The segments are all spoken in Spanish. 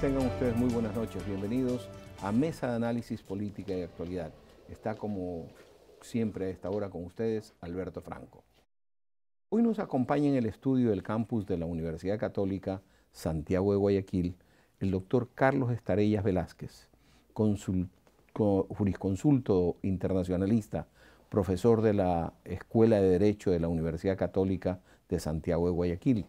tengan ustedes muy buenas noches. Bienvenidos a Mesa de Análisis Política y Actualidad. Está como siempre a esta hora con ustedes Alberto Franco. Hoy nos acompaña en el estudio del campus de la Universidad Católica Santiago de Guayaquil el doctor Carlos Estarellas Velázquez, jurisconsulto internacionalista, profesor de la Escuela de Derecho de la Universidad Católica de Santiago de Guayaquil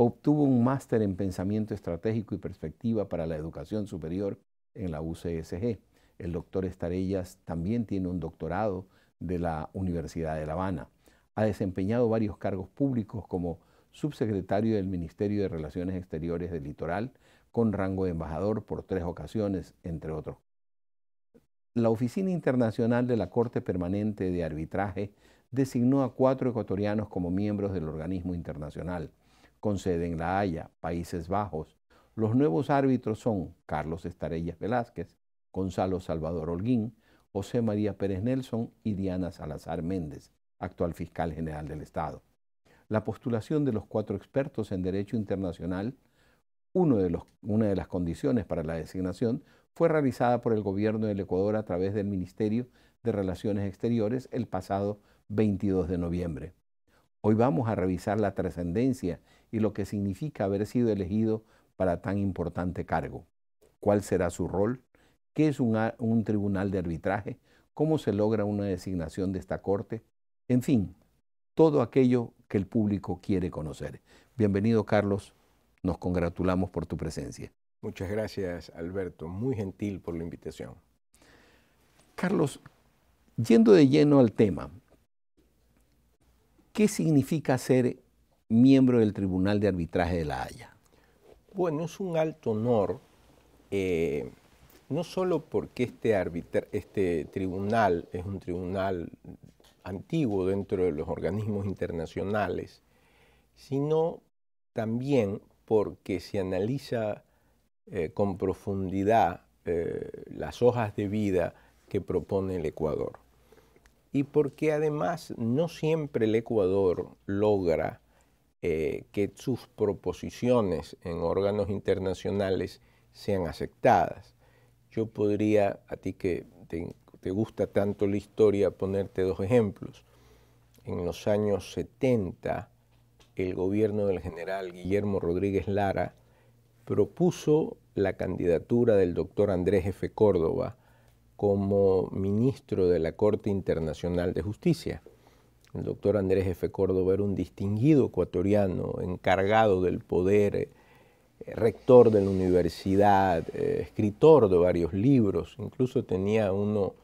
Obtuvo un máster en pensamiento estratégico y perspectiva para la educación superior en la UCSG. El doctor Estarellas también tiene un doctorado de la Universidad de La Habana. Ha desempeñado varios cargos públicos como subsecretario del Ministerio de Relaciones Exteriores del Litoral, con rango de embajador por tres ocasiones, entre otros. La Oficina Internacional de la Corte Permanente de Arbitraje designó a cuatro ecuatorianos como miembros del organismo internacional con sede en La Haya, Países Bajos. Los nuevos árbitros son Carlos Estarellas Velázquez, Gonzalo Salvador Holguín, José María Pérez Nelson y Diana Salazar Méndez, actual fiscal general del Estado. La postulación de los cuatro expertos en Derecho Internacional, uno una de las condiciones para la designación, fue realizada por el gobierno del Ecuador a través del Ministerio de Relaciones Exteriores el pasado 22 de noviembre. Hoy vamos a revisar la trascendencia y lo que significa haber sido elegido para tan importante cargo. ¿Cuál será su rol? ¿Qué es un, tribunal de arbitraje? ¿Cómo se logra una designación de esta corte? En fin, todo aquello que el público quiere conocer. Bienvenido, Carlos. Nos congratulamos por tu presencia. Muchas gracias, Alberto. Muy gentil por la invitación. Carlos, yendo de lleno al tema, ¿qué significa ser miembro del Tribunal de Arbitraje de La Haya? Bueno, es un alto honor, eh, no solo porque este, este tribunal es un tribunal antiguo dentro de los organismos internacionales, sino también porque se analiza eh, con profundidad eh, las hojas de vida que propone el Ecuador. Y porque además no siempre el Ecuador logra eh, que sus proposiciones en órganos internacionales sean aceptadas. Yo podría, a ti que te, te gusta tanto la historia, ponerte dos ejemplos. En los años 70, el gobierno del general Guillermo Rodríguez Lara propuso la candidatura del doctor Andrés F. Córdoba como ministro de la Corte Internacional de Justicia el doctor Andrés F. Córdoba era un distinguido ecuatoriano, encargado del poder, eh, rector de la universidad, eh, escritor de varios libros, incluso tenía uno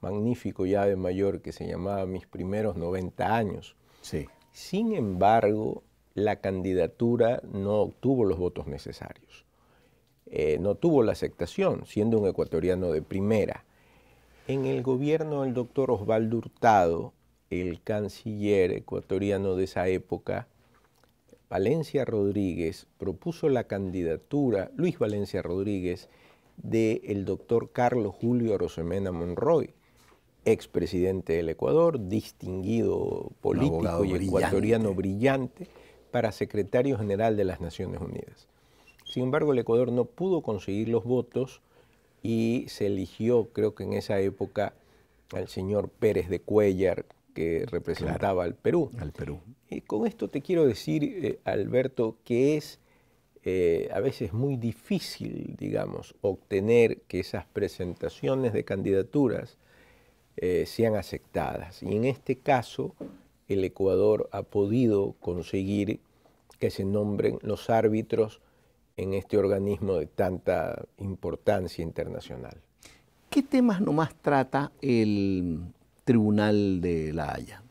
magnífico ya de mayor que se llamaba Mis primeros 90 años. Sí. Sin embargo, la candidatura no obtuvo los votos necesarios. Eh, no tuvo la aceptación, siendo un ecuatoriano de primera. En el gobierno del doctor Osvaldo Hurtado, el canciller ecuatoriano de esa época, Valencia Rodríguez, propuso la candidatura, Luis Valencia Rodríguez, del doctor Carlos Julio Rosemena Monroy, expresidente del Ecuador, distinguido político y ecuatoriano brillante, para secretario general de las Naciones Unidas. Sin embargo, el Ecuador no pudo conseguir los votos y se eligió, creo que en esa época, al señor Pérez de Cuellar que representaba al Perú. Al Perú. Y con esto te quiero decir, eh, Alberto, que es eh, a veces muy difícil, digamos, obtener que esas presentaciones de candidaturas eh, sean aceptadas. Y en este caso, el Ecuador ha podido conseguir que se nombren los árbitros en este organismo de tanta importancia internacional. ¿Qué temas nomás trata el, Tribunal de La Haya?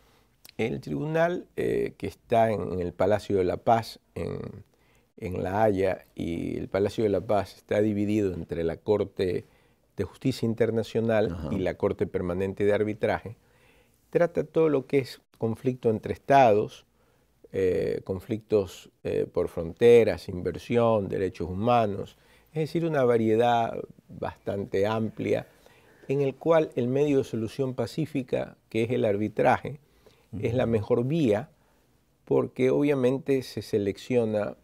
El tribunal eh, que está en, el Palacio de la Paz, en, La Haya, y el Palacio de la Paz está dividido entre la Corte de Justicia Internacional y la Corte Permanente de Arbitraje, trata todo lo que es conflicto entre estados, eh, conflictos eh, por fronteras, inversión, derechos humanos, es decir, una variedad bastante amplia en el cual el medio de solución pacífica, que es el arbitraje, es la mejor vía porque obviamente se selecciona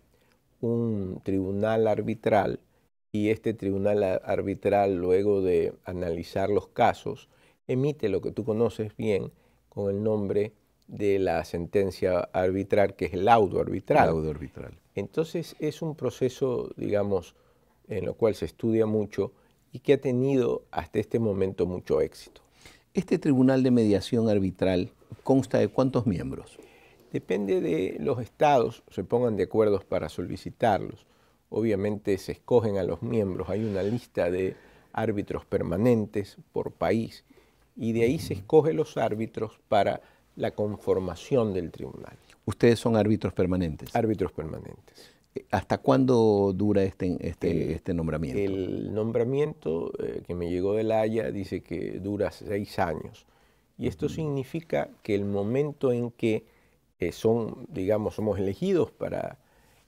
un tribunal arbitral y este tribunal arbitral, luego de analizar los casos, emite lo que tú conoces bien con el nombre de la sentencia arbitral, que es el laudo arbitral. Laudo arbitral. Entonces es un proceso, digamos, en lo cual se estudia mucho y que ha tenido hasta este momento mucho éxito. Este Tribunal de Mediación Arbitral consta de cuántos miembros? Depende de los estados, se pongan de acuerdo para solicitarlos. Obviamente se escogen a los miembros, hay una lista de árbitros permanentes por país y de ahí se escogen los árbitros para la conformación del tribunal. Ustedes son árbitros permanentes. Árbitros permanentes. ¿Hasta cuándo dura este, este, este nombramiento? El nombramiento eh, que me llegó de La Haya dice que dura seis años. Y esto significa que el momento en que eh, son, digamos, somos elegidos para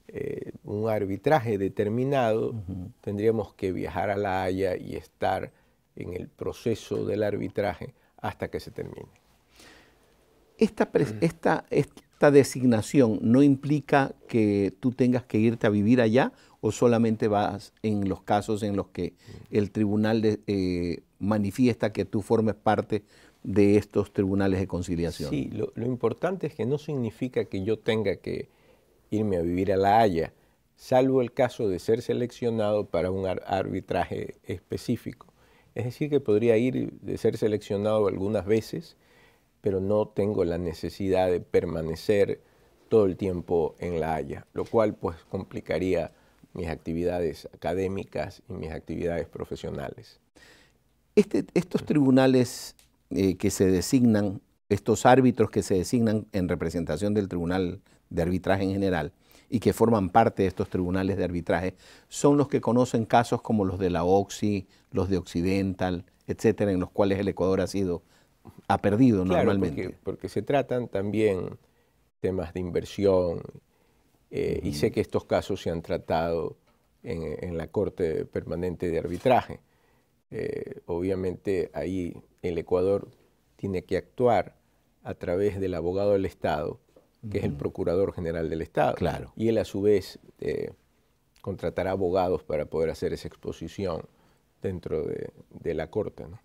eh, un arbitraje determinado, tendríamos que viajar a La Haya y estar en el proceso del arbitraje hasta que se termine. esta mm esta designación no implica que tú tengas que irte a vivir allá o solamente vas en los casos en los que el tribunal eh, manifiesta que tú formes parte de estos tribunales de conciliación. Sí, lo, importante es que no significa que yo tenga que irme a vivir a La Haya, salvo el caso de ser seleccionado para un arbitraje específico. Es decir, que podría ir de ser seleccionado algunas veces pero no tengo la necesidad de permanecer todo el tiempo en La Haya, lo cual pues complicaría mis actividades académicas y mis actividades profesionales. Este, estos tribunales eh, que se designan, estos árbitros que se designan en representación del Tribunal de Arbitraje en general y que forman parte de estos tribunales de arbitraje, son los que conocen casos como los de la OXI, los de Occidental, etcétera, en los cuales el Ecuador ha sido ha perdido normalmente. Porque, porque, se tratan también temas de inversión eh, y sé que estos casos se han tratado en, la Corte Permanente de Arbitraje. Eh, obviamente ahí el Ecuador tiene que actuar a través del abogado del Estado, que es el Procurador General del Estado. Claro. Y él a su vez eh, contratará abogados para poder hacer esa exposición dentro de, de la Corte. ¿no?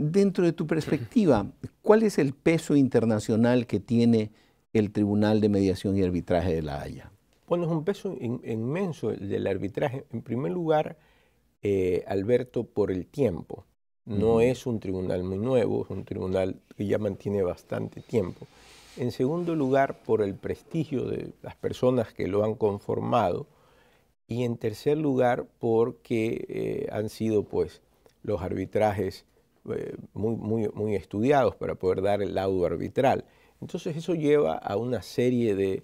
dentro de tu perspectiva, ¿cuál es el peso internacional que tiene el Tribunal de Mediación y Arbitraje de La Haya? Bueno, es un peso inmenso el del arbitraje. En primer lugar, eh, Alberto, por el tiempo. No es un tribunal muy nuevo, es un tribunal que ya mantiene bastante tiempo. En segundo lugar, por el prestigio de las personas que lo han conformado. Y en tercer lugar, porque eh, han sido pues, los arbitrajes eh, muy, muy, estudiados para poder dar el laudo arbitral. Entonces eso lleva a una serie de,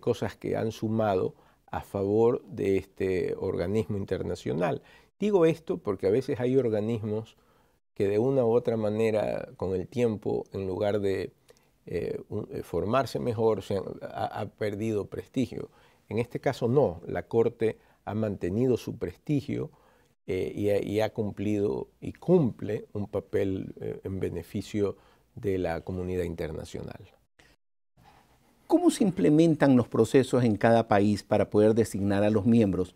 cosas que han sumado a favor de este organismo internacional. Digo esto porque a veces hay organismos que de una u otra manera, con el tiempo, en lugar de eh, eh, formarse mejor, han, ha, perdido prestigio. En este caso no, la Corte ha mantenido su prestigio eh, y, ha, cumplido y cumple un papel eh, en beneficio de la comunidad internacional. ¿Cómo se implementan los procesos en cada país para poder designar a los miembros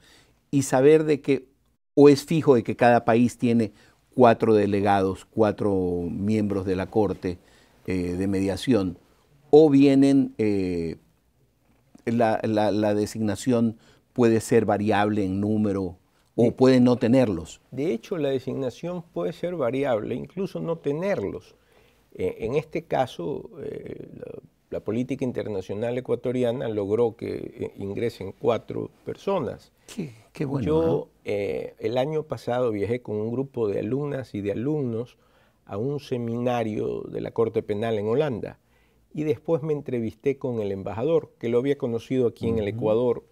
y saber de qué o es fijo de que cada país tiene cuatro delegados, cuatro miembros de la Corte eh, de Mediación, o vienen, la designación puede ser variable en número o pueden no tenerlos. De hecho, la designación puede ser variable, incluso no tenerlos. E, en este caso, eh, la, política internacional ecuatoriana logró que eh, ingresen cuatro personas. Qué, bueno. Yo eh, el año pasado viajé con un grupo de alumnas y de alumnos a un seminario de la Corte Penal en Holanda y después me entrevisté con el embajador, que lo había conocido aquí en el Ecuador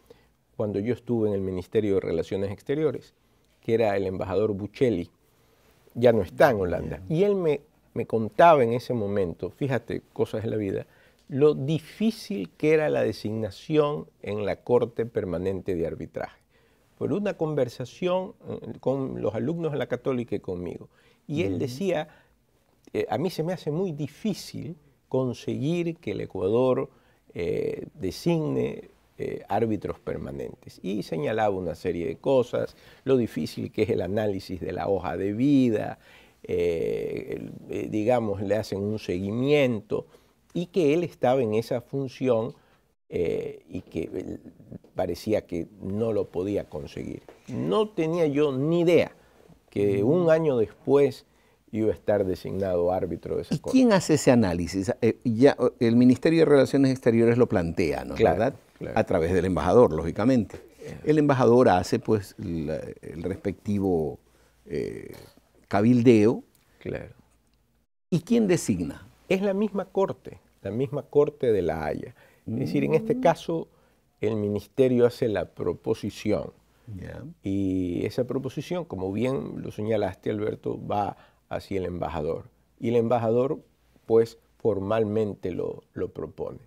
cuando yo estuve en el Ministerio de Relaciones Exteriores, que era el embajador Buccelli, ya no está en Holanda. Y él me, contaba en ese momento, fíjate, cosas de la vida, lo difícil que era la designación en la Corte Permanente de Arbitraje. Por una conversación eh, con los alumnos de la Católica y conmigo. Y él decía, eh, a mí se me hace muy difícil conseguir que el Ecuador eh, designe eh, árbitros permanentes. Y señalaba una serie de cosas, lo difícil que es el análisis de la hoja de vida, eh, eh, digamos, le hacen un seguimiento, y que él estaba en esa función y que parecía que no lo podía conseguir. No tenía yo ni idea que un año después iba a estar designado árbitro de esa ¿Y ¿Quién hace ese análisis? ya, el Ministerio de Relaciones Exteriores lo plantea, ¿no es verdad? a través del embajador, lógicamente. El embajador hace pues el respectivo eh, cabildeo. Claro. ¿Y quién designa? Es la misma corte, la misma corte de La Haya. Es decir, en este mm. caso el ministerio hace la proposición. Y esa proposición, como bien lo señalaste Alberto, va hacia el embajador. Y el embajador pues formalmente lo propone.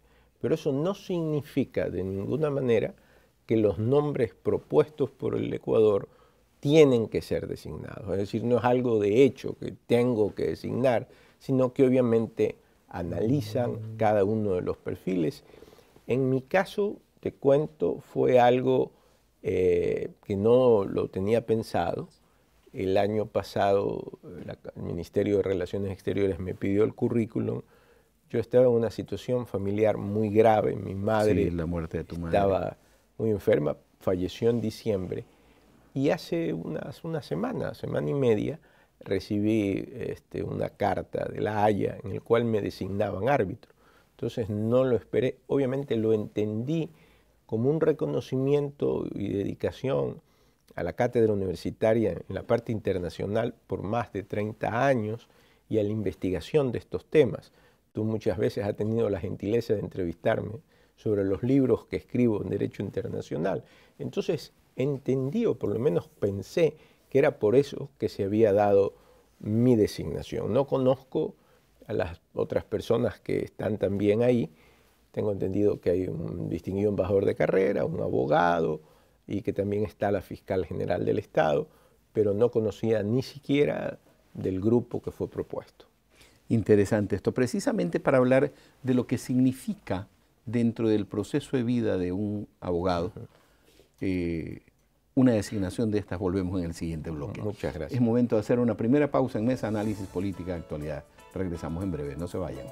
Pero eso no significa de ninguna manera que los nombres propuestos por el Ecuador tienen que ser designados. Es decir, no es algo de hecho que tengo que designar, sino que obviamente analizan cada uno de los perfiles. En mi caso, te cuento, fue algo eh, que no lo tenía pensado. El año pasado el Ministerio de Relaciones Exteriores me pidió el currículum yo estaba en una situación familiar muy grave. Mi madre estaba muy enferma, falleció en diciembre. Y hace unas, una semana, semana y media, recibí este, una carta de La Haya en el cual me designaban árbitro. Entonces no lo esperé. Obviamente lo entendí como un reconocimiento y dedicación a la cátedra universitaria en la parte internacional por más de 30 años y a la investigación de estos temas tú muchas veces has tenido la gentileza de entrevistarme sobre los libros que escribo en Derecho Internacional. Entonces entendí, o por lo menos pensé, que era por eso que se había dado mi designación. No conozco a las otras personas que están también ahí. Tengo entendido que hay un distinguido embajador de carrera, un abogado y que también está la fiscal general del Estado, pero no conocía ni siquiera del grupo que fue propuesto interesante esto, precisamente para hablar de lo que significa dentro del proceso de vida de un abogado eh, una designación de estas. Volvemos en el siguiente bloque. Muchas gracias. Es momento de hacer una primera pausa en Mesa Análisis Política de Actualidad. Regresamos en breve, no se vayan.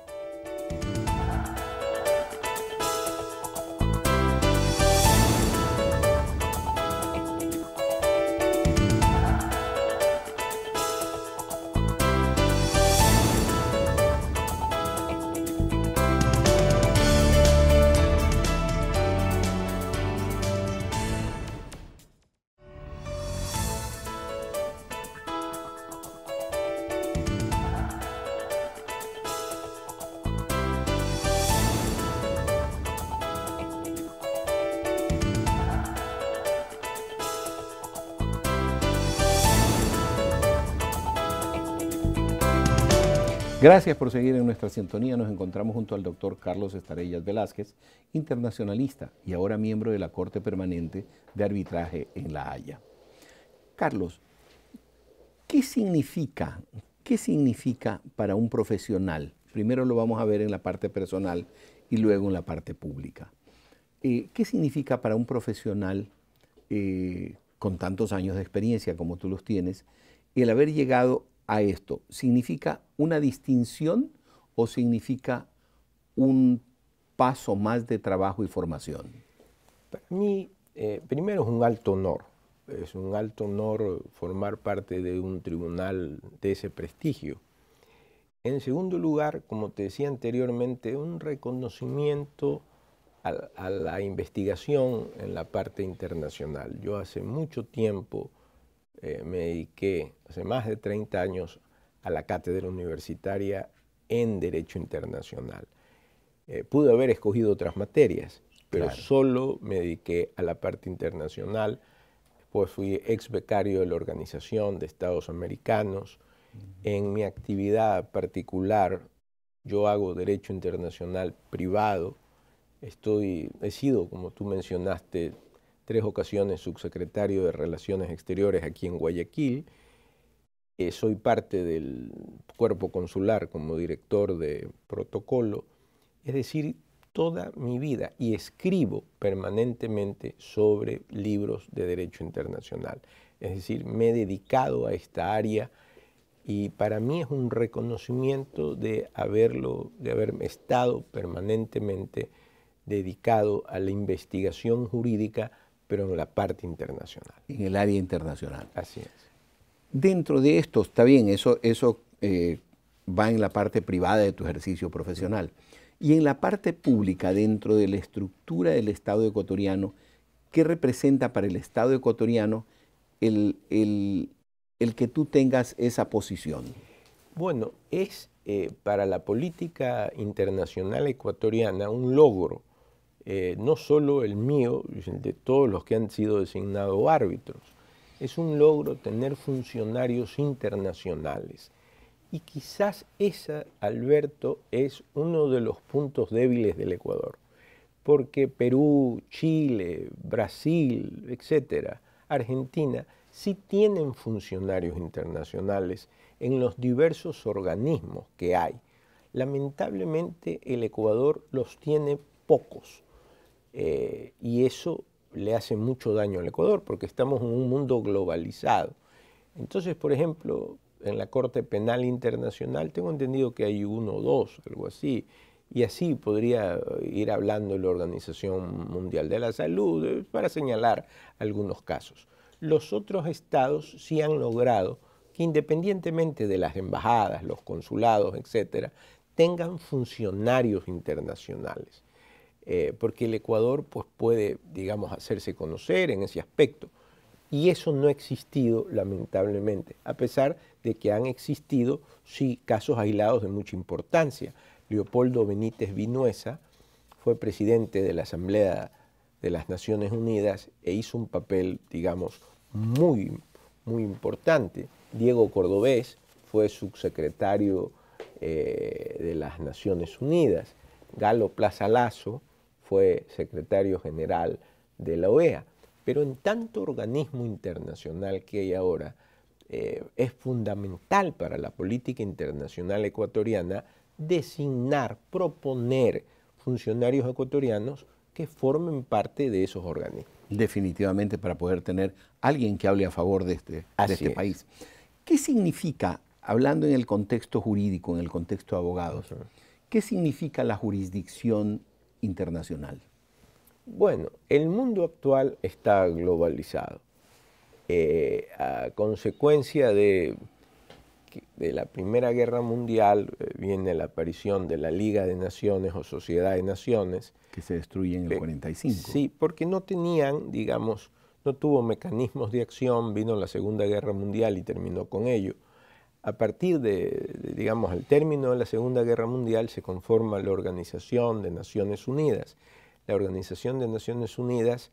Gracias por seguir en nuestra sintonía. Nos encontramos junto al doctor Carlos Estarellas Velázquez, internacionalista y ahora miembro de la Corte Permanente de Arbitraje en La Haya. Carlos, ¿qué significa, qué significa para un profesional? Primero lo vamos a ver en la parte personal y luego en la parte pública. Eh, ¿Qué significa para un profesional eh, con tantos años de experiencia como tú los tienes el haber llegado a esto? ¿Significa una distinción o significa un paso más de trabajo y formación? Para mí, eh, primero es un alto honor. Es un alto honor formar parte de un tribunal de ese prestigio. En segundo lugar, como te decía anteriormente, un reconocimiento a la investigación en la parte internacional. Yo hace mucho tiempo eh, me dediqué hace más de 30 años a la cátedra universitaria en Derecho Internacional. Eh, pude haber escogido otras materias, pero solo me dediqué a la parte internacional. Después fui ex becario de la Organización de Estados Americanos. En mi actividad particular, yo hago derecho internacional privado. Estoy, he sido, como tú mencionaste, tres ocasiones subsecretario de Relaciones Exteriores aquí en Guayaquil. Eh, soy parte del cuerpo consular como director de protocolo. Es decir, toda mi vida y escribo permanentemente sobre libros de derecho internacional. Es decir, me he dedicado a esta área y para mí es un reconocimiento de haberlo, de haber estado permanentemente dedicado a la investigación jurídica pero en la parte internacional. En el área internacional. Así es. Dentro de esto, está bien, eso, eso eh, va en la parte privada de tu ejercicio profesional. Y en la parte pública, dentro de la estructura del Estado ecuatoriano, ¿qué representa para el Estado ecuatoriano el, que tú tengas esa posición? Bueno, es eh, para la política internacional ecuatoriana un logro eh, no solo el mío, el de todos los que han sido designados árbitros. Es un logro tener funcionarios internacionales. Y quizás esa, Alberto, es uno de los puntos débiles del Ecuador. Porque Perú, Chile, Brasil, etcétera, Argentina, sí tienen funcionarios internacionales en los diversos organismos que hay. Lamentablemente el Ecuador los tiene pocos. Eh, y eso le hace mucho daño al Ecuador porque estamos en un mundo globalizado. Entonces, por ejemplo, en la Corte Penal Internacional tengo entendido que hay uno o dos, algo así, y así podría eh, ir hablando la Organización Mundial de la Salud eh, para señalar algunos casos. Los otros estados sí han logrado que independientemente de las embajadas, los consulados, etc., tengan funcionarios internacionales. Eh, porque el Ecuador pues, puede, digamos, hacerse conocer en ese aspecto. Y eso no ha existido, lamentablemente, a pesar de que han existido, sí, casos aislados de mucha importancia. Leopoldo Benítez Vinuesa fue presidente de la Asamblea de las Naciones Unidas e hizo un papel, digamos, muy, importante. Diego Cordobés fue subsecretario eh, de las Naciones Unidas. Galo Plaza Lazo, fue secretario general de la OEA. Pero en tanto organismo internacional que hay ahora, eh, es fundamental para la política internacional ecuatoriana designar, proponer funcionarios ecuatorianos que formen parte de esos organismos. Definitivamente para poder tener alguien que hable a favor de este, este país. ¿Qué significa, hablando en el contexto jurídico, en el contexto de abogados, qué significa la jurisdicción internacional? Bueno, el mundo actual está globalizado. Eh, a consecuencia de, la Primera Guerra Mundial eh, viene la aparición de la Liga de Naciones o Sociedad de Naciones. Que se destruye en el 45. Sí, porque no tenían, digamos, no tuvo mecanismos de acción, vino la Segunda Guerra Mundial y terminó con ello. A partir de, digamos, el término de la Segunda Guerra Mundial se conforma la Organización de Naciones Unidas. La Organización de Naciones Unidas,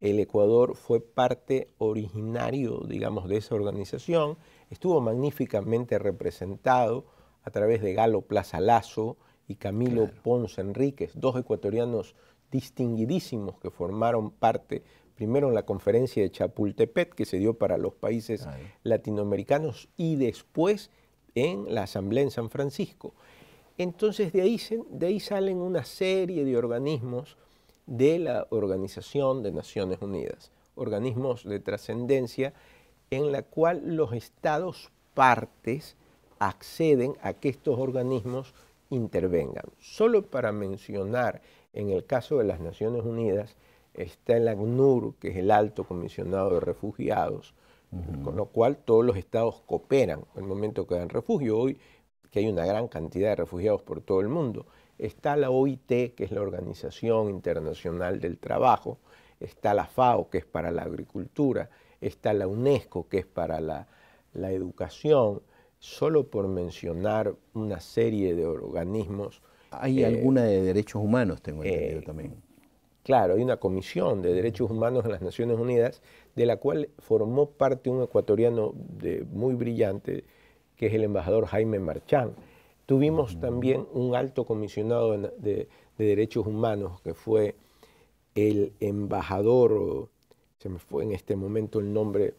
el Ecuador fue parte originario, digamos, de esa organización. Estuvo magníficamente representado a través de Galo Plaza Lazo y Camilo Ponce Enríquez, dos ecuatorianos distinguidísimos que formaron parte primero en la conferencia de Chapultepec que se dio para los países latinoamericanos y después en la Asamblea en San Francisco. Entonces de ahí, de ahí, salen una serie de organismos de la Organización de Naciones Unidas, organismos de trascendencia en la cual los estados partes acceden a que estos organismos intervengan. Solo para mencionar en el caso de las Naciones Unidas, está el ACNUR, que es el alto comisionado de refugiados, con lo cual todos los estados cooperan en el momento que dan refugio. Hoy, que hay una gran cantidad de refugiados por todo el mundo, está la OIT, que es la Organización Internacional del Trabajo, está la FAO, que es para la agricultura, está la UNESCO, que es para la, educación, solo por mencionar una serie de organismos. Hay eh, alguna de derechos humanos, tengo entendido eh, también. Claro, hay una comisión de derechos humanos en las Naciones Unidas, de la cual formó parte un ecuatoriano muy brillante, que es el embajador Jaime Marchán. Tuvimos también un alto comisionado de, derechos humanos, que fue el embajador, se me fue en este momento el nombre,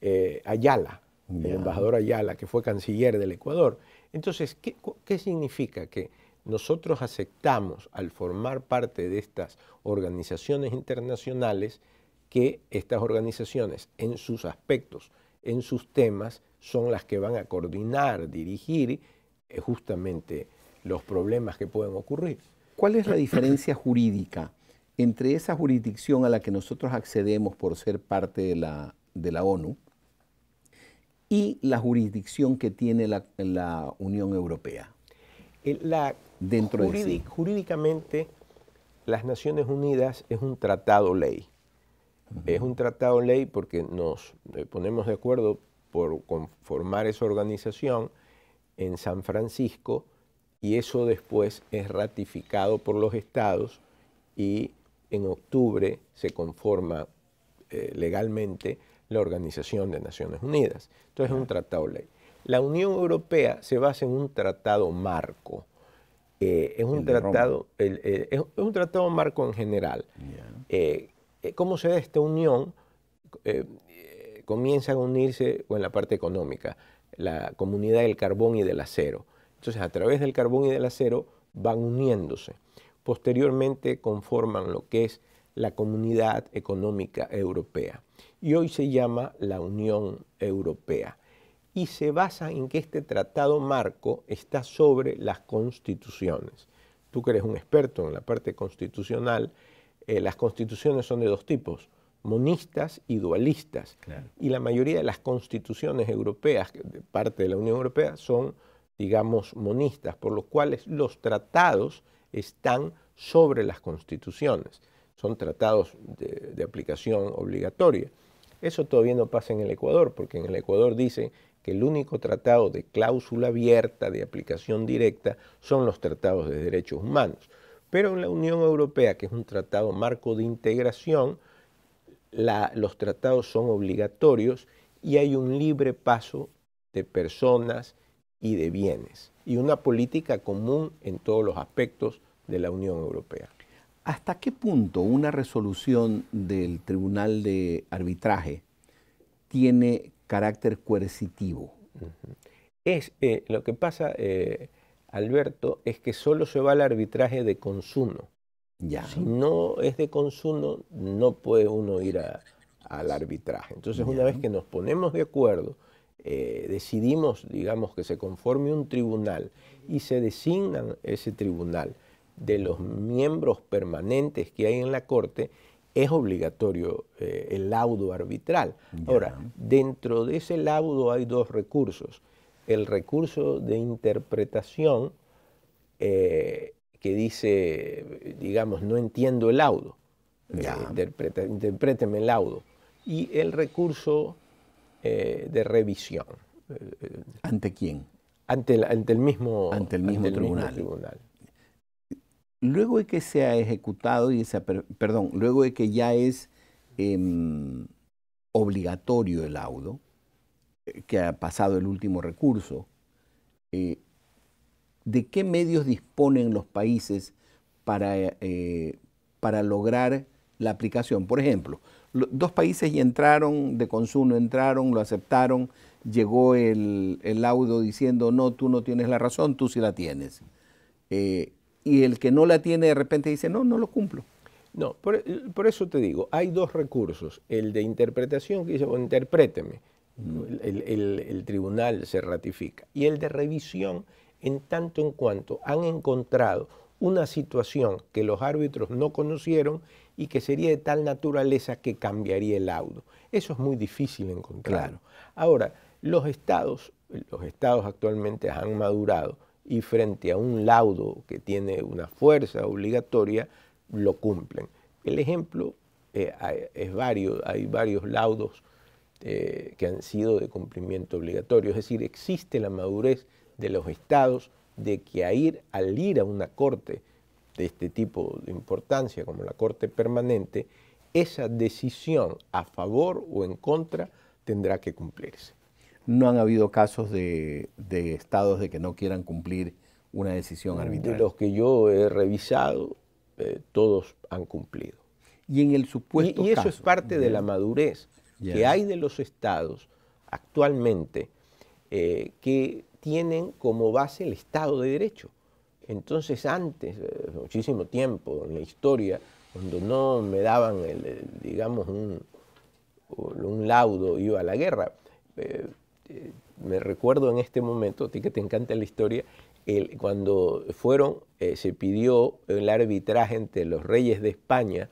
eh, Ayala, el embajador Ayala, que fue canciller del Ecuador. Entonces, qué significa? Que nosotros aceptamos al formar parte de estas organizaciones internacionales que estas organizaciones en sus aspectos, en sus temas, son las que van a coordinar, dirigir eh, justamente los problemas que pueden ocurrir. ¿Cuál es la diferencia jurídica entre esa jurisdicción a la que nosotros accedemos por ser parte de la, ONU y la jurisdicción que tiene la, Unión Europea? Eh, la, Jurídicamente, las Naciones Unidas es un tratado ley. Es un tratado ley porque nos eh, ponemos de acuerdo por conformar esa organización en San Francisco y eso después es ratificado por los estados y en octubre se conforma eh, legalmente la Organización de Naciones Unidas. Entonces es un tratado ley. La Unión Europea se basa en un tratado marco. Eh, es, un tratado, un tratado marco en general. Eh, eh, ¿Cómo se da esta unión? comienza a unirse en la parte económica, la comunidad del carbón y del acero. Entonces, a través del carbón y del acero van uniéndose. Posteriormente conforman lo que es la comunidad económica europea y hoy se llama la Unión Europea y se basa en que este tratado marco está sobre las constituciones. Tú que eres un experto en la parte constitucional, eh, las constituciones son de dos tipos, monistas y dualistas. Y la mayoría de las constituciones europeas, parte de la Unión Europea, son, digamos, monistas, por lo cual los tratados están sobre las constituciones. Son tratados de, de aplicación obligatoria. Eso todavía no pasa en el Ecuador, porque en el Ecuador dicen que el único tratado de cláusula abierta, de aplicación directa, son los tratados de derechos humanos. Pero en la Unión Europea, que es un tratado marco de integración, los tratados son obligatorios y hay un libre paso de personas y de bienes y una política común en todos los aspectos de la Unión Europea. ¿Hasta qué punto una resolución del Tribunal de Arbitraje tiene carácter coercitivo. Es, eh, lo que pasa, eh, Alberto, es que solo se va al arbitraje de consumo. Ya. Si no es de consumo, no puede uno ir al arbitraje. Entonces, una vez que nos ponemos de acuerdo, eh, decidimos, digamos, que se conforme un tribunal y se designan ese tribunal de los miembros permanentes que hay en la Corte, es obligatorio eh, el laudo arbitral. Ahora, dentro de ese laudo hay dos recursos. El recurso de interpretación eh, que dice, digamos, no entiendo el laudo. Eh, interpréteme el laudo. Y el recurso de revisión. ¿Ante quién? Ante el, ante el, Mismo tribunal luego de que se ha ejecutado y se perdón, luego de que ya es em, obligatorio el laudo, eh, que ha pasado el último recurso, eh, ¿de qué medios disponen los países para, eh, para lograr la aplicación? Por ejemplo, dos países ya entraron, de consumo entraron, lo aceptaron, llegó el, el, diciendo, no, tú no tienes la razón, tú sí la tienes y el que no la tiene de repente dice, no, no lo cumplo. No, por, eso te digo, hay dos recursos, el de interpretación que dice, bueno, interpréteme, el, tribunal se ratifica, y el de revisión en tanto en cuanto han encontrado una situación que los árbitros no conocieron y que sería de tal naturaleza que cambiaría el laudo. Eso es muy difícil encontrarlo. Ahora, los estados, los estados actualmente han madurado, y frente a un laudo que tiene una fuerza obligatoria, lo cumplen. El ejemplo eh, es varios, hay varios laudos eh, que han sido de cumplimiento obligatorio, es decir, existe la madurez de los estados de que ir, al ir a una corte de este tipo de importancia como la corte permanente, esa decisión a favor o en contra tendrá que cumplirse no han habido casos de, estados de que no quieran cumplir una decisión arbitral. De los que yo he revisado, eh, todos han cumplido. Y en el supuesto. Y, eso es parte de la madurez que hay de los estados actualmente eh, que tienen como base el Estado de Derecho. Entonces antes, eh, muchísimo tiempo en la historia, cuando no me daban, el, digamos, un, laudo, iba a la guerra. Eh, me recuerdo en este momento, a ti que te encanta la historia, cuando fueron, eh, se pidió el arbitraje entre los reyes de España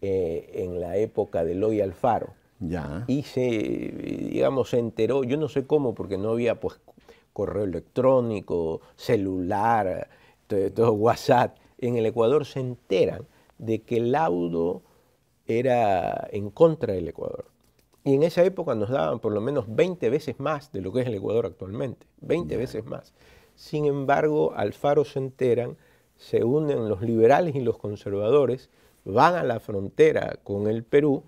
eh, en la época de Loy Alfaro. Ya. Y se, digamos, se enteró, yo no sé cómo, porque no había pues correo electrónico, celular, todo, todo WhatsApp. En el Ecuador se enteran de que el laudo era en contra del Ecuador. Y en esa época nos daban por lo menos 20 veces más de lo que es el Ecuador actualmente, 20 veces más. Sin embargo, Alfaro se enteran, se unen los liberales y los conservadores, van a la frontera con el Perú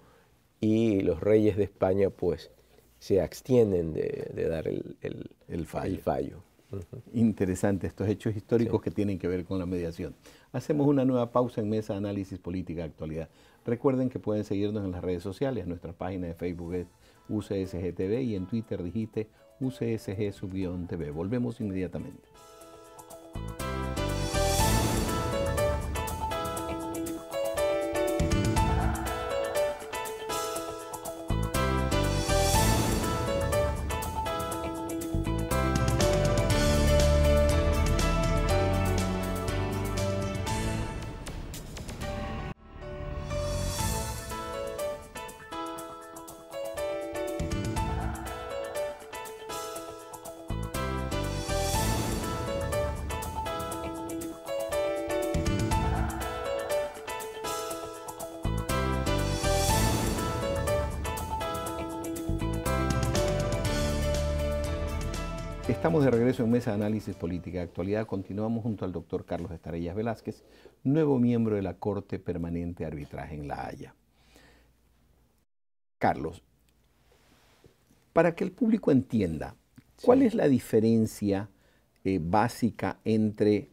y los reyes de España pues se abstienen de, dar el, fallo. Interesantes Interesante estos hechos históricos que tienen que ver con la mediación. Hacemos una nueva pausa en Mesa Análisis Política Actualidad. Recuerden que pueden seguirnos en las redes sociales, nuestra página de Facebook es UCSGTV y en Twitter dijiste UCSG-TV. Volvemos inmediatamente. Estamos de regreso en Mesa de Análisis Política de Actualidad. Continuamos junto al doctor Carlos Estarellas Velázquez, nuevo miembro de la Corte Permanente de Arbitraje en La Haya. Carlos, para que el público entienda, ¿cuál es la diferencia eh, básica entre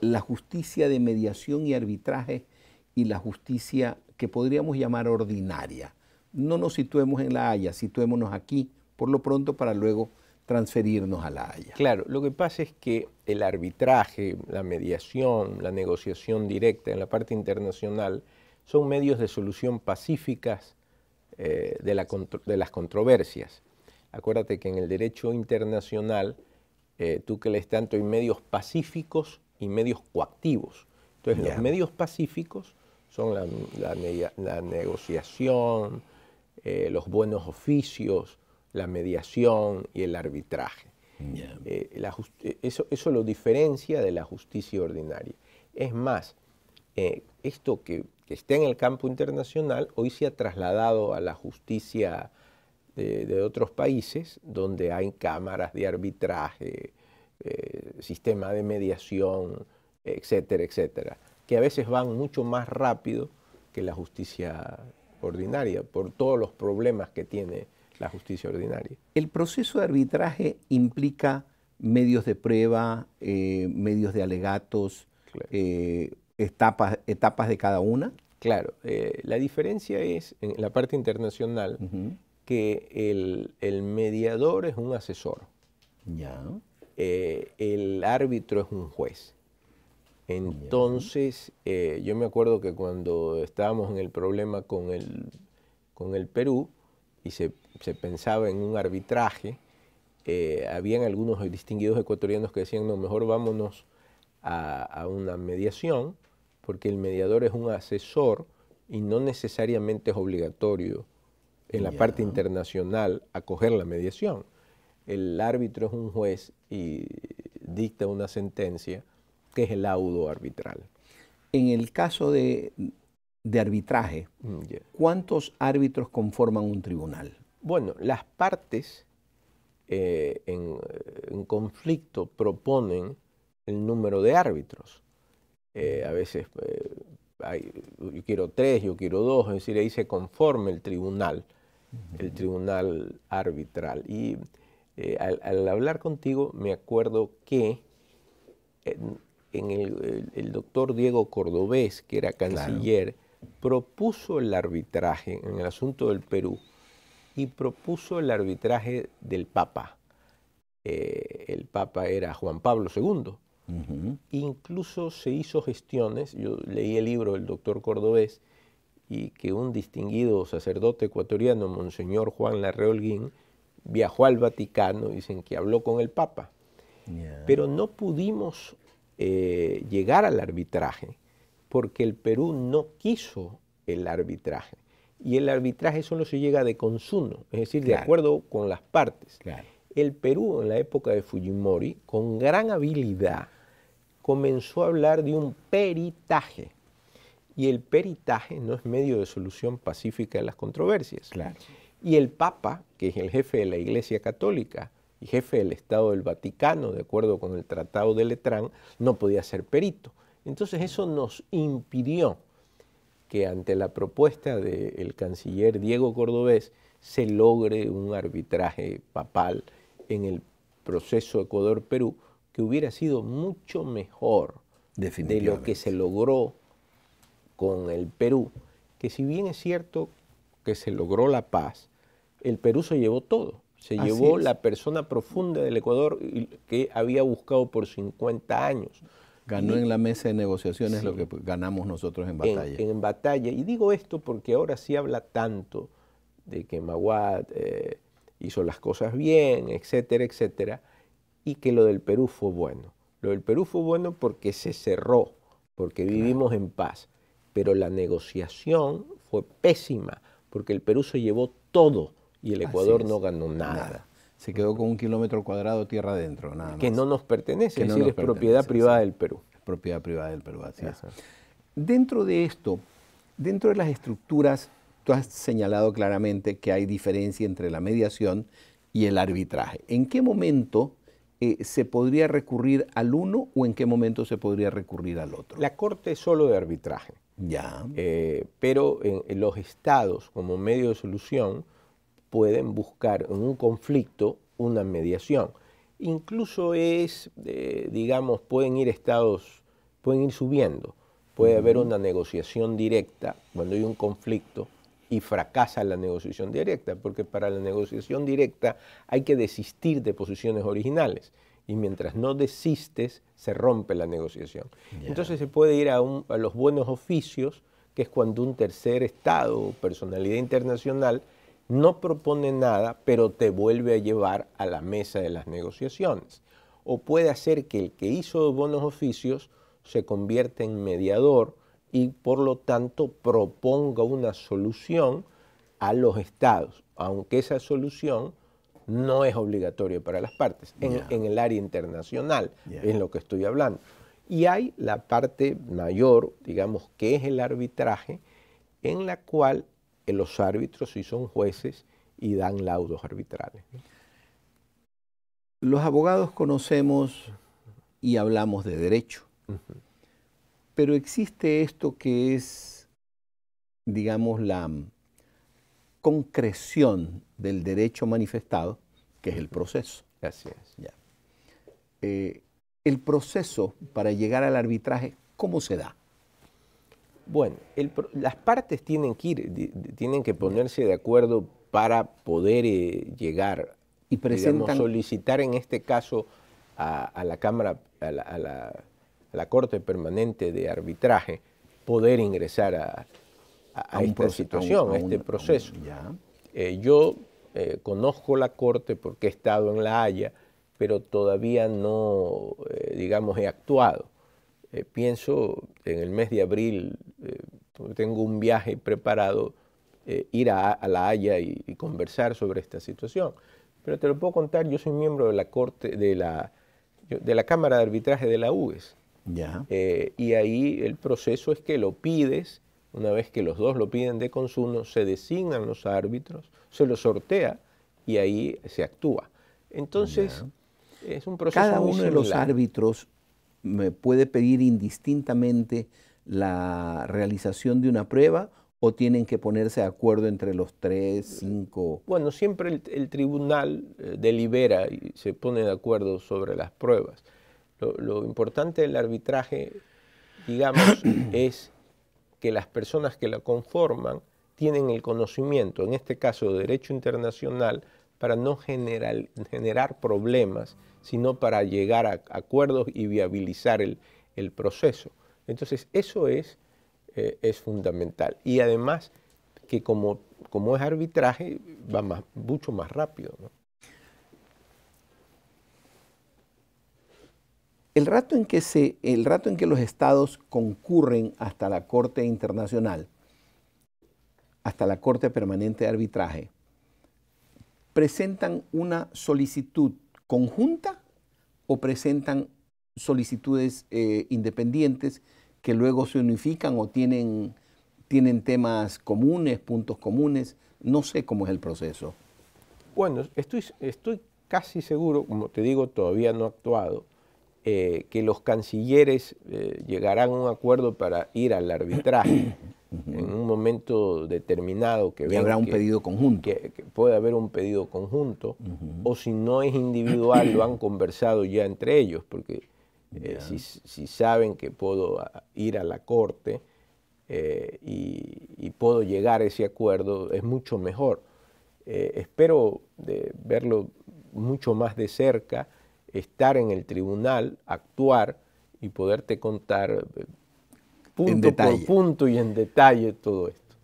la justicia de mediación y arbitraje y la justicia que podríamos llamar ordinaria? No nos situemos en La Haya, situémonos aquí por lo pronto para luego transferirnos a La Haya. Claro, lo que pasa es que el arbitraje, la mediación, la negociación directa en la parte internacional son medios de solución pacíficas eh, de, las controversias. Acuérdate que en el derecho internacional eh, tú que lees tanto hay medios pacíficos y medios coactivos. Entonces los medios pacíficos son la, negociación, eh, los buenos oficios, la mediación y el arbitraje. Eh, eh, eso, eso, lo diferencia de la justicia ordinaria. Es más, eh, esto que, está en el campo internacional hoy se ha trasladado a la justicia de, otros países donde hay cámaras de arbitraje, sistema de mediación, etcétera, etcétera, que a veces van mucho más rápido que la justicia ordinaria por todos los problemas que tiene la justicia ordinaria. El proceso de arbitraje implica medios de prueba, eh, medios de alegatos, eh, etapas, etapas de cada una. Claro, eh, la diferencia es en la parte internacional que el, mediador es un asesor. Ya. el árbitro es un juez. Entonces, yo me acuerdo que cuando estábamos en el problema con el, con el Perú, y se, pensaba en un arbitraje, eh, habían algunos distinguidos ecuatorianos que decían, no, mejor vámonos a, una mediación, porque el mediador es un asesor y no necesariamente es obligatorio en la parte internacional acoger la mediación. El árbitro es un juez y dicta una sentencia que es el laudo arbitral. En el caso de, de arbitraje, mm, ¿cuántos árbitros conforman un tribunal? Bueno, las partes eh, eh, en, conflicto proponen el número de árbitros. Eh, a veces yo quiero tres, yo quiero dos, es decir, ahí se conforma el tribunal, el tribunal arbitral. Y al, hablar contigo me acuerdo que en el, doctor Diego Cordobés, que era canciller, propuso el arbitraje en el asunto del Perú y propuso el arbitraje del Papa. Eh, el Papa era Juan Pablo II. Incluso se hizo gestiones, yo leí el libro del doctor Cordobés, y que un distinguido sacerdote ecuatoriano, Monseñor Juan Larreolguín, viajó al Vaticano, dicen que habló con el Papa. Pero no pudimos eh, llegar al arbitraje porque el Perú no quiso el arbitraje. Y el arbitraje solo se llega de consumo, es decir, de acuerdo con las partes. El Perú en la época de Fujimori, con gran habilidad, comenzó a hablar de un peritaje. Y el peritaje no es medio de solución pacífica de las controversias. Y el Papa, que es el jefe de la Iglesia Católica y jefe del Estado del Vaticano, de acuerdo con el Tratado de Letrán, no podía ser perito. Entonces eso nos impidió que ante la propuesta del canciller Diego Cordobés se logre un arbitraje papal en el proceso Ecuador-Perú que hubiera sido mucho mejor de lo que se logró con el Perú, que si bien es cierto que se logró la paz, el Perú se llevó todo, se llevó la persona profunda del Ecuador que había buscado por 50 años. Ganó en la mesa de negociaciones lo que ganamos nosotros en batalla. En, batalla. Y digo esto porque ahora sí habla tanto de que Maguad eh, hizo las cosas bien, etcétera, etcétera, y que lo del Perú fue bueno. Lo del Perú fue bueno porque se cerró, porque vivimos en paz. Pero la negociación fue pésima, porque el Perú se llevó todo y el Ecuador no ganó nada se quedó con un kilómetro cuadrado tierra adentro, nada más. Que no nos pertenece, es decir, es propiedad privada del Perú. Propiedad privada del Perú, así es. Dentro de esto, dentro de las estructuras, tú has señalado claramente que hay diferencia entre la mediación y el arbitraje. ¿En qué momento eh, se podría recurrir al uno o en qué momento se podría recurrir al otro? La Corte es solo de arbitraje. Ya. Eh, pero en los estados, como medio de solución, pueden buscar en un conflicto una mediación. Incluso es, eh, digamos, pueden ir estados, pueden ir subiendo. Puede haber una negociación directa cuando hay un conflicto y fracasa la negociación directa, porque para la negociación directa hay que desistir de posiciones originales y mientras no desistes se rompe la negociación. Entonces se puede ir a, a, los buenos oficios, que es cuando un tercer Estado o personalidad internacional no propone nada, pero te vuelve a llevar a la mesa de las negociaciones. O puede hacer que el que hizo bonos oficios se convierta en mediador y por lo tanto proponga una solución a los estados, aunque esa solución no es obligatoria para las partes, en, el área internacional, es lo que estoy hablando. Y hay la parte mayor, digamos, que es el arbitraje, en la cual los árbitros sí son jueces y dan laudos arbitrales. Los abogados conocemos y hablamos de derecho, pero existe esto que es, digamos, la concreción del derecho manifestado, que es el proceso. Así es. Eh, el proceso para llegar al arbitraje, ¿cómo se da? Bueno, las partes tienen que, ir, tienen que ponerse de acuerdo para poder eh, llegar y solicitar en este caso a, la Cámara, a la, Corte Permanente de Arbitraje, poder ingresar a, esta situación, a, este proceso. Eh, yo eh, conozco la Corte porque he estado en La Haya, pero todavía no, digamos, he actuado. Eh, pienso en el mes de abril, eh, tengo un viaje preparado, eh, ir a, La Haya y, conversar sobre esta situación. Pero te lo puedo contar, yo soy miembro de la Corte, de la, de la Cámara de Arbitraje de la UES. y ahí el proceso es que lo pides, una vez que los dos lo piden de consumo, se designan los árbitros, se los sortea y ahí se actúa. Entonces, es un proceso Cada uno de los árbitros me puede pedir indistintamente la realización de una prueba o tienen que ponerse de acuerdo entre los tres, cinco? Bueno, siempre el, tribunal eh, delibera y se pone de acuerdo sobre las pruebas. Lo, lo importante del arbitraje, digamos, es que las personas que la conforman tienen el conocimiento, en este caso de derecho internacional, para no generar problemas, sino para llegar a acuerdos y viabilizar el, proceso. Entonces, eso es, eh, es fundamental. Y además, que como, como es arbitraje, va mucho más rápido. El, rato en que se, el rato en que los estados concurren hasta la Corte Internacional, hasta la Corte Permanente de Arbitraje, presentan una solicitud conjunta o presentan solicitudes eh, independientes que luego se unifican o tienen, tienen temas comunes, puntos comunes. No sé cómo es el proceso. Bueno, estoy, estoy casi seguro, como te digo, todavía no he actuado, eh, que los cancilleres eh, llegarán a un acuerdo para ir al arbitraje en un momento determinado que... Y habrá un pedido conjunto. Que, puede haber un pedido conjunto, o si no es individual, lo han conversado ya entre ellos, porque eh, si, saben que puedo ah, ir a la corte eh, y, puedo llegar a ese acuerdo, es mucho mejor. Eh, espero verlo mucho más de cerca, estar en el tribunal, actuar y poderte contar punto por punto y en detalle todo esto.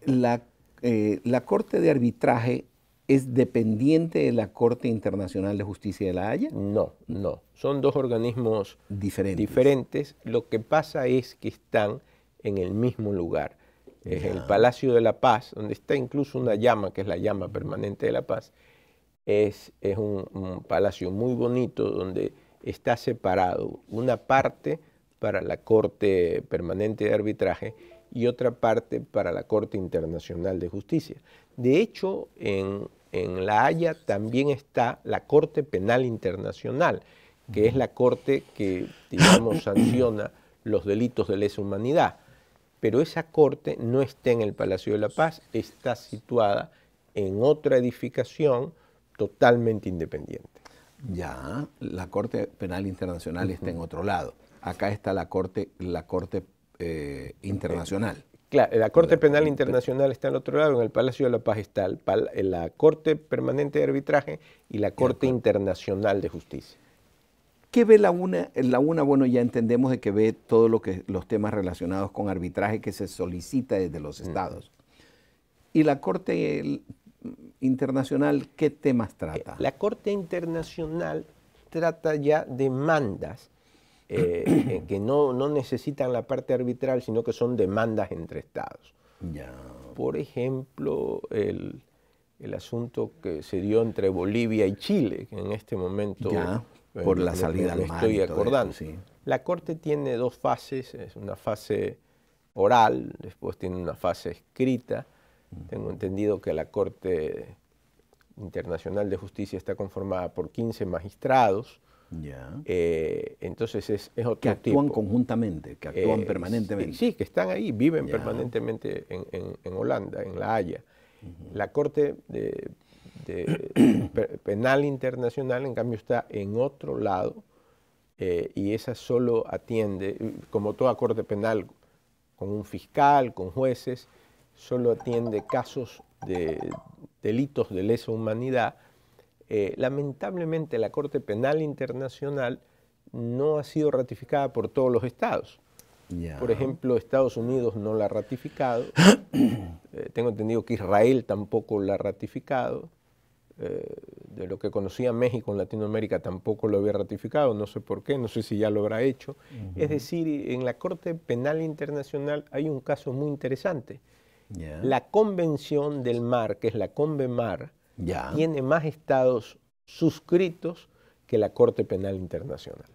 Eh, la, Corte de Arbitraje es dependiente de la Corte Internacional de Justicia de la Haya? No, no. Son dos organismos diferentes. diferentes. Lo que pasa es que están en el mismo lugar. Es el Palacio de la Paz, donde está incluso una llama, que es la llama permanente de la paz. Es, un palacio muy bonito donde está separado una parte para la Corte Permanente de Arbitraje y otra parte para la Corte Internacional de Justicia. De hecho, en, La Haya también está la Corte Penal Internacional, que es la Corte que, digamos, sanciona los delitos de lesa humanidad. Pero esa Corte no está en el Palacio de la Paz, está situada en otra edificación totalmente independiente. Ya, la Corte Penal Internacional está en otro lado acá está la Corte, la corte eh, Internacional. Eh, la Corte Penal Internacional está al otro lado, en el Palacio de la Paz está eh, la Corte Permanente de Arbitraje y la Corte Internacional de Justicia. ¿Qué ve la UNA? La UNA, bueno, ya entendemos de que ve todos los temas relacionados con arbitraje que se solicita desde los mm. estados. ¿Y la Corte mm, Internacional qué temas trata? La Corte Internacional trata ya demandas eh, que no, necesitan la parte arbitral, sino que son demandas entre estados. Por ejemplo, el, asunto que se dio entre Bolivia y Chile, que en este momento... Eh, por la salida Estoy acordando. La Corte tiene dos fases, es una fase oral, después tiene una fase escrita. Mm. Tengo entendido que la Corte Internacional de Justicia está conformada por 15 magistrados eh, entonces es, otro Que actúan conjuntamente, que actúan eh, permanentemente. Sí, que están ahí, viven permanentemente en, Holanda, en La Haya. La Corte Penal Internacional, en cambio, está en otro lado eh, y esa solo atiende, como toda Corte Penal, con un fiscal, con jueces, solo atiende casos de delitos de lesa humanidad eh, lamentablemente la Corte Penal Internacional no ha sido ratificada por todos los estados. Por ejemplo, Estados Unidos no la ha ratificado. Eh, tengo entendido que Israel tampoco la ha ratificado. Eh, de lo que conocía México en Latinoamérica tampoco lo había ratificado, no sé por qué, no sé si ya lo habrá hecho. Es decir, en la Corte Penal Internacional hay un caso muy interesante. La Convención del Mar, que es la CONVEMAR, tiene más estados suscritos que la Corte Penal Internacional.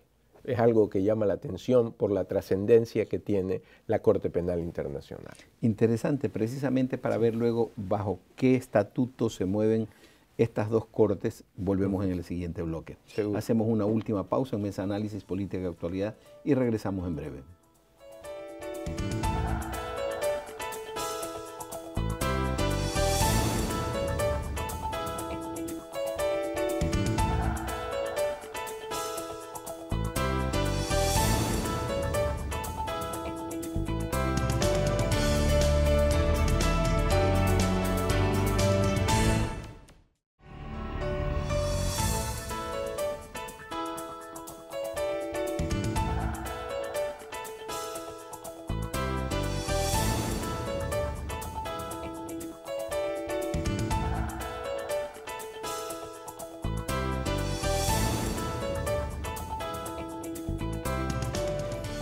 Es algo que llama la atención por la trascendencia que tiene la Corte Penal Internacional. Interesante, precisamente para ver luego bajo qué estatuto se mueven estas dos cortes, volvemos en el siguiente bloque. Hacemos una última pausa en Mesa Análisis Política de Actualidad y regresamos en breve.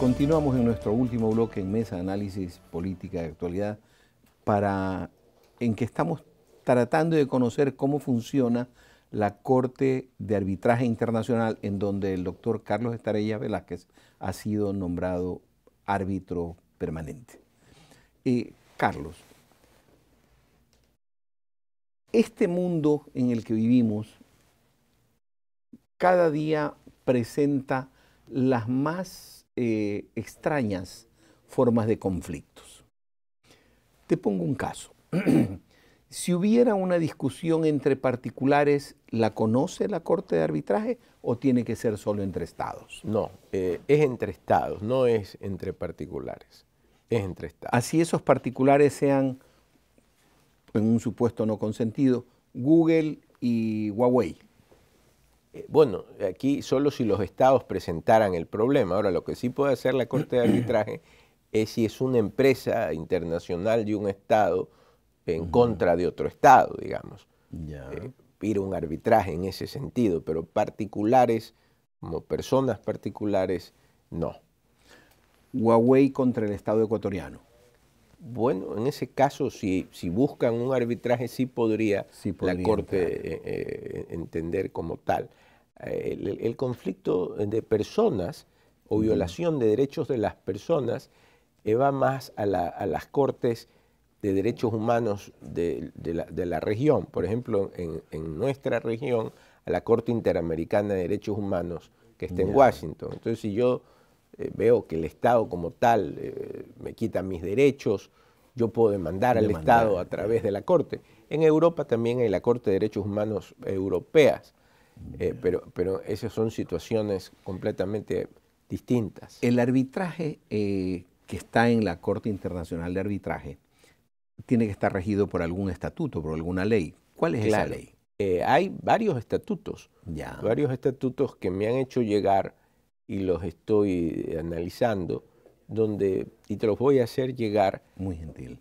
Continuamos en nuestro último bloque en Mesa de Análisis Política de Actualidad para en que estamos tratando de conocer cómo funciona la Corte de Arbitraje Internacional en donde el doctor Carlos Estarella Velázquez ha sido nombrado árbitro permanente. Eh, Carlos, este mundo en el que vivimos cada día presenta las más eh, extrañas formas de conflictos. Te pongo un caso. si hubiera una discusión entre particulares, ¿la conoce la Corte de Arbitraje o tiene que ser solo entre estados? No, eh, es entre estados, no es entre particulares. Es entre estados. Así esos particulares sean, en un supuesto no consentido, Google y Huawei. Eh, bueno, aquí solo si los estados presentaran el problema. Ahora, lo que sí puede hacer la Corte de Arbitraje es si es una empresa internacional de un estado en contra de otro estado, digamos. Ya. Eh, un arbitraje en ese sentido, pero particulares, como personas particulares, no. Huawei contra el Estado ecuatoriano. Bueno, en ese caso, si, buscan un arbitraje, sí podría, la Corte eh, entender como tal el, conflicto de personas o violación de derechos de las personas eh, va más a, las cortes de derechos humanos de, la, región. Por ejemplo, en, nuestra región, a la Corte Interamericana de Derechos Humanos, que está en Washington. Entonces, si yo eh, veo que el Estado como tal eh, me quita mis derechos, yo puedo demandar, demandar al Estado a través de la Corte. En Europa también hay la Corte de Derechos Humanos Europeas, eh, pero, pero esas son situaciones completamente distintas. El arbitraje eh, que está en la Corte Internacional de Arbitraje tiene que estar regido por algún estatuto, por alguna ley. ¿Cuál es esa ley? Eh, hay varios estatutos, varios estatutos que me han hecho llegar y los estoy analizando, donde, y te los voy a hacer llegar. Muy gentil.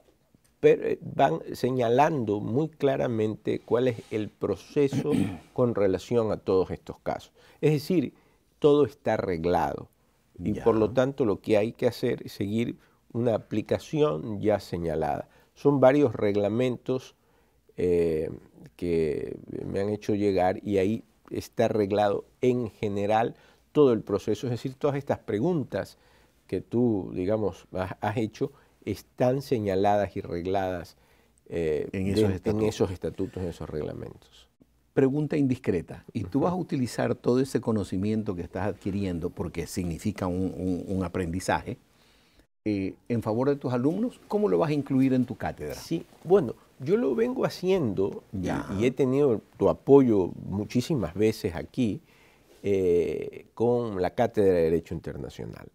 Eh, van señalando muy claramente cuál es el proceso con relación a todos estos casos. Es decir, todo está arreglado y por lo tanto lo que hay que hacer es seguir una aplicación ya señalada. Son varios reglamentos eh, que me han hecho llegar y ahí está arreglado en general todo el proceso, es decir, todas estas preguntas que tú, digamos, has hecho, están señaladas y regladas eh, en, esos estatutos, en esos reglamentos. Pregunta indiscreta. ¿Y tú vas a utilizar todo ese conocimiento que estás adquiriendo, porque significa un, aprendizaje, eh, en favor de tus alumnos? ¿Cómo lo vas a incluir en tu cátedra? Sí, bueno, yo lo vengo haciendo Y, he tenido tu apoyo muchísimas veces aquí eh, con la Cátedra de Derecho Internacional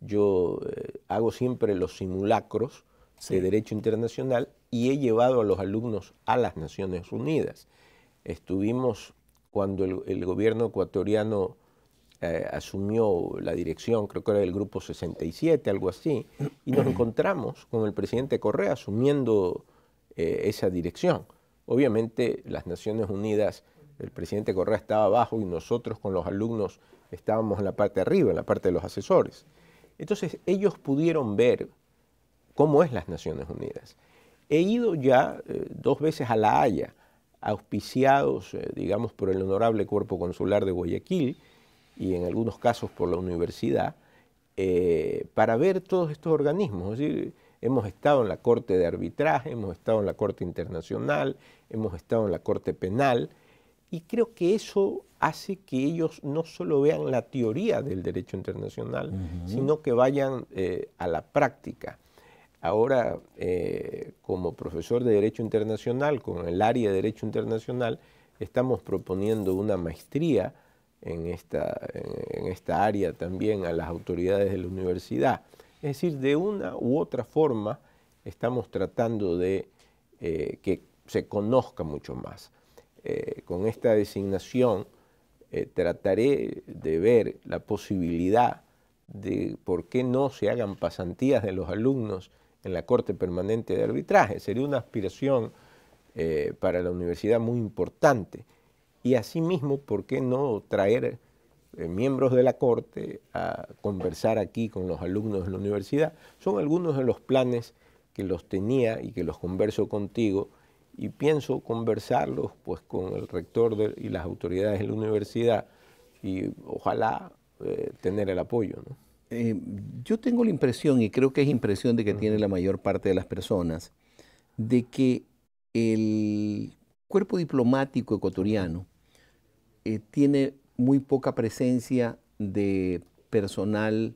yo eh, hago siempre los simulacros de derecho internacional y he llevado a los alumnos a las Naciones Unidas. Estuvimos cuando el, gobierno ecuatoriano eh, asumió la dirección, creo que era del grupo 67, algo así, y nos encontramos con el presidente Correa asumiendo eh, esa dirección. Obviamente las Naciones Unidas, el presidente Correa estaba abajo y nosotros con los alumnos estábamos en la parte de arriba, en la parte de los asesores. Entonces ellos pudieron ver cómo es las Naciones Unidas. He ido ya eh, dos veces a La Haya, auspiciados, eh, digamos, por el Honorable Cuerpo Consular de Guayaquil y en algunos casos por la universidad, eh, para ver todos estos organismos. Es decir, hemos estado en la Corte de Arbitraje, hemos estado en la Corte Internacional, hemos estado en la Corte Penal, y creo que eso hace que ellos no solo vean la teoría del derecho internacional, sino que vayan eh, a la práctica. Ahora, eh, como profesor de Derecho Internacional, con el área de Derecho Internacional, estamos proponiendo una maestría en esta, en esta área también a las autoridades de la universidad. Es decir, de una u otra forma estamos tratando de eh, que se conozca mucho más. con esta designación, eh, trataré de ver la posibilidad de por qué no se hagan pasantías de los alumnos en la Corte Permanente de Arbitraje. Sería una aspiración eh, para la universidad muy importante. Y asimismo, ¿por qué no traer eh, miembros de la Corte a conversar aquí con los alumnos de la universidad? Son algunos de los planes que los tenía y que los converso contigo y pienso conversarlos pues, con el rector y las autoridades de la universidad y ojalá eh, tener el apoyo. Eh, yo tengo la impresión, y creo que es impresión de que tiene la mayor parte de las personas, de que el cuerpo diplomático ecuatoriano eh, tiene muy poca presencia de personal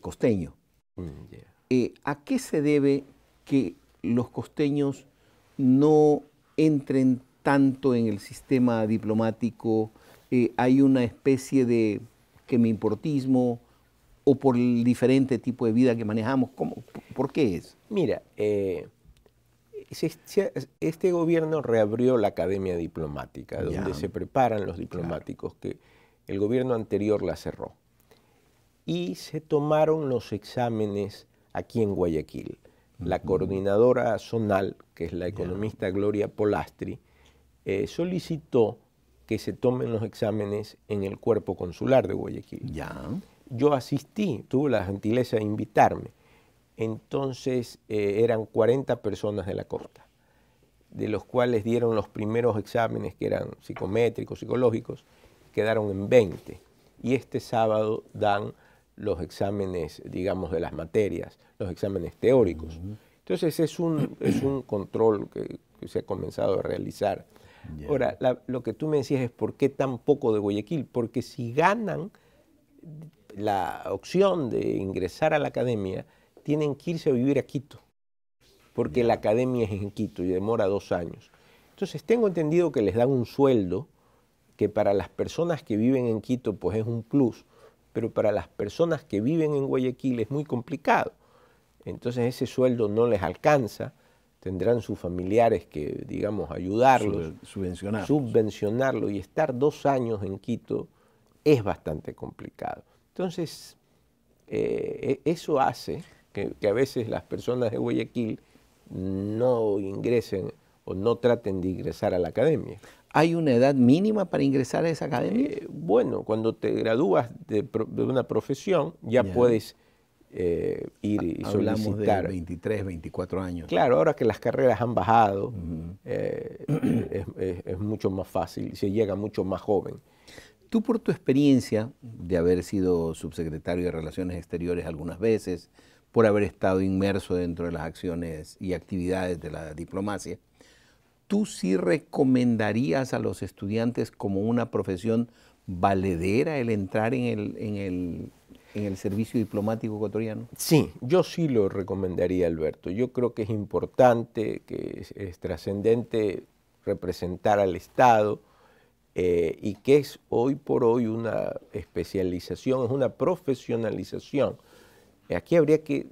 costeño. Mm, ¿A qué se debe que los costeños no entren tanto en el sistema diplomático, eh, hay una especie de que o por el diferente tipo de vida que manejamos. ¿Por qué es? Mira, eh, este gobierno reabrió la academia diplomática, donde se preparan los diplomáticos, que el gobierno anterior la cerró. Y se tomaron los exámenes aquí en Guayaquil la coordinadora zonal, que es la economista Gloria Polastri, eh, solicitó que se tomen los exámenes en el cuerpo consular de Guayaquil. Yo asistí, tuvo la gentileza de invitarme. Entonces eh, eran 40 personas de la costa, de los cuales dieron los primeros exámenes que eran psicométricos, psicológicos, quedaron en 20. Y este sábado dan los exámenes, digamos, de las materias, los exámenes teóricos. Entonces es un, es un control que, se ha comenzado a realizar. Ahora, lo que tú me decías es por qué tan poco de Guayaquil, porque si ganan la opción de ingresar a la academia, tienen que irse a vivir a Quito, porque la academia es en Quito y demora dos años. Entonces, tengo entendido que les dan un sueldo que para las personas que viven en Quito, pues es un plus, pero para las personas que viven en Guayaquil es muy complicado. Entonces ese sueldo no les alcanza, tendrán sus familiares que, digamos, ayudarlos, subvencionarlos. subvencionarlo y estar dos años en Quito es bastante complicado. Entonces, eh, e-, eso hace que a veces las personas de Guayaquil no ingresen o no traten de ingresar a la academia. ¿Hay una edad mínima para ingresar a esa academia? Eh, bueno, cuando te gradúas de, una profesión ya, puedes eh, ir y Hablamos de 23, 24 años. Claro, ahora que las carreras han bajado, eh, es, mucho más fácil, se llega mucho más joven. Tú por tu experiencia de haber sido subsecretario de Relaciones Exteriores algunas veces, por haber estado inmerso dentro de las acciones y actividades de la diplomacia, tú sí recomendarías a los estudiantes como una profesión valedera el entrar en el, servicio diplomático ecuatoriano? Sí, yo sí lo recomendaría, Alberto. Yo creo que es importante, que es, trascendente representar al Estado eh, y que es hoy por hoy una especialización, es una profesionalización. Aquí habría que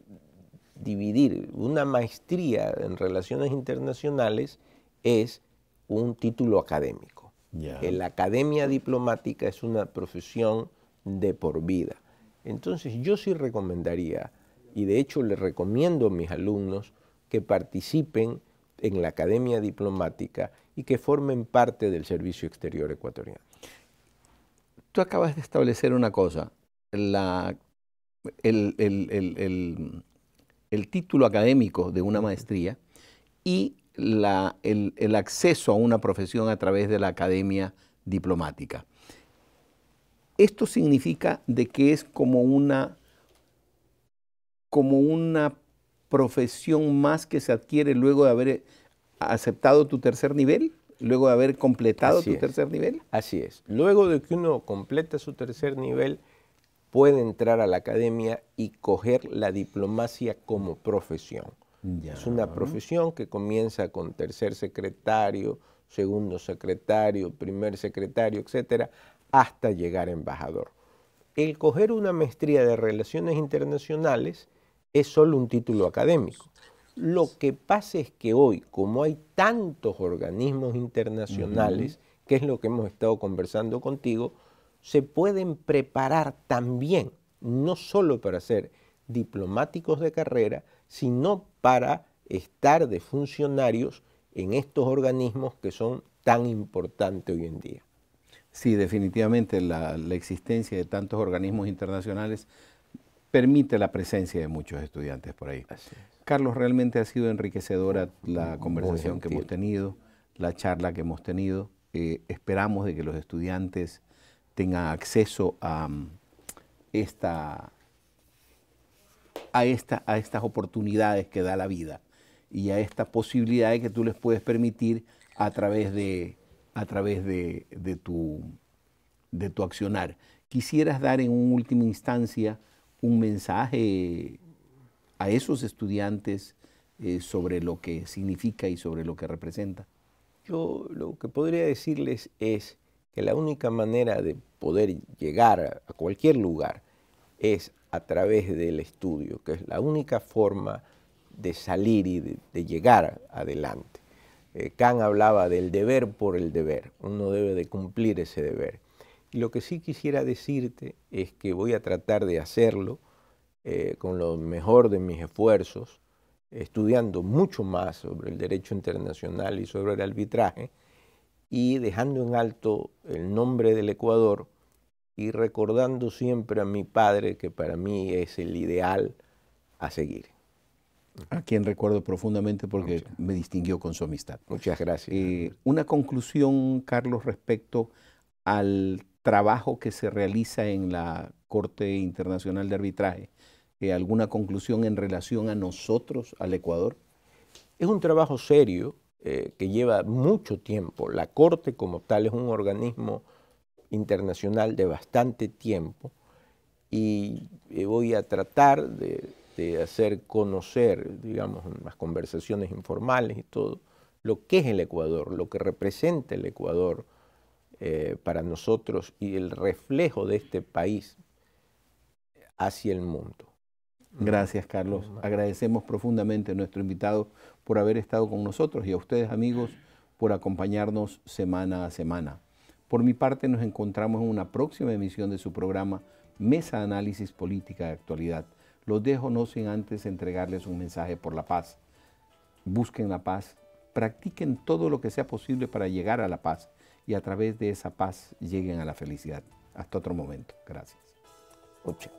dividir una maestría en relaciones internacionales es un título académico. La academia diplomática es una profesión de por vida. Entonces yo sí recomendaría, y de hecho le recomiendo a mis alumnos, que participen en la academia diplomática y que formen parte del Servicio Exterior Ecuatoriano. Tú acabas de establecer una cosa, el título académico de una maestría y el, acceso a una profesión a través de la academia diplomática. Esto significa de que es como una, como una profesión más que se adquiere luego de haber aceptado tu tercer nivel, luego de haber completado tu tercer nivel. Así es. Luego de que uno completa su tercer nivel, puede entrar a la academia y coger la diplomacia como profesión. Es una profesión que comienza con tercer secretario, segundo secretario, primer secretario, etcétera, hasta llegar embajador. El coger una maestría de relaciones internacionales es solo un título académico. Lo que pasa es que hoy, como hay tantos organismos internacionales, que es lo que hemos estado conversando contigo, se pueden preparar también, no solo para ser diplomáticos de carrera, sino para estar de funcionarios en estos organismos que son tan importantes hoy en día. Sí, definitivamente la, existencia de tantos organismos internacionales permite la presencia de muchos estudiantes por ahí. Carlos, realmente ha sido enriquecedora la conversación que hemos tenido, la charla que hemos tenido. Eh, esperamos de que los estudiantes tengan acceso a mm, esta a, estas oportunidades que da la vida y a estas posibilidades que tú les puedes permitir a través de, a través de, tu, de tu accionar. ¿Quisieras dar en última instancia un mensaje a esos estudiantes eh, sobre lo que significa y sobre lo que representa? Yo lo que podría decirles es que la única manera de poder llegar a cualquier lugar es a través del estudio, que es la única forma de salir y de, llegar adelante. Eh, Kant hablaba del deber por el deber, uno debe de cumplir ese deber. Y lo que sí quisiera decirte es que voy a tratar de hacerlo eh, con lo mejor de mis esfuerzos, estudiando mucho más sobre el derecho internacional y sobre el arbitraje, y dejando en alto el nombre del Ecuador y recordando siempre a mi padre, que para mí es el ideal a seguir. A quien recuerdo profundamente porque me distinguió con su amistad. Muchas gracias. Eh, una conclusión, Carlos, respecto al trabajo que se realiza en la Corte Internacional de Arbitraje. Eh, ¿Alguna conclusión en relación a nosotros, al Ecuador? Es un trabajo serio eh, que lleva mucho tiempo. La Corte como tal es un organismo internacional de bastante tiempo y eh, voy a tratar de, hacer conocer, digamos, en las conversaciones informales y todo, lo que es el Ecuador, lo que representa el Ecuador eh, para nosotros y el reflejo de este país hacia el mundo. Gracias, Carlos. Agradecemos profundamente a nuestro invitado por haber estado con nosotros y a ustedes, amigos, por acompañarnos semana a semana. Por mi parte, nos encontramos en una próxima emisión de su programa Mesa de Análisis Política de Actualidad. Los dejo no sin antes entregarles un mensaje por la paz. Busquen la paz, practiquen todo lo que sea posible para llegar a la paz y a través de esa paz lleguen a la felicidad. Hasta otro momento. Gracias. Ocho.